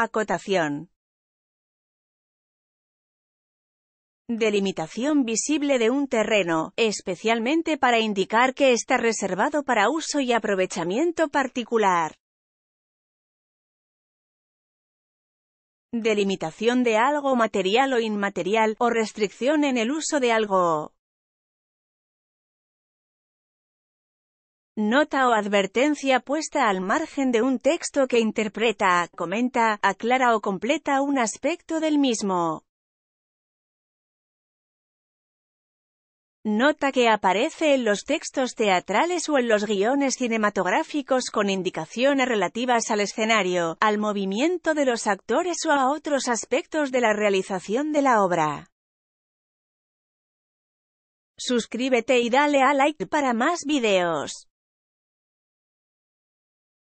Acotación. Delimitación visible de un terreno, especialmente para indicar que está reservado para uso y aprovechamiento particular. Delimitación de algo material o inmaterial, o restricción en el uso de algo. Nota o advertencia puesta al margen de un texto que interpreta, comenta, aclara o completa un aspecto del mismo. Nota que aparece en los textos teatrales o en los guiones cinematográficos con indicaciones relativas al escenario, al movimiento de los actores o a otros aspectos de la realización de la obra. Suscríbete y dale a like para más videos.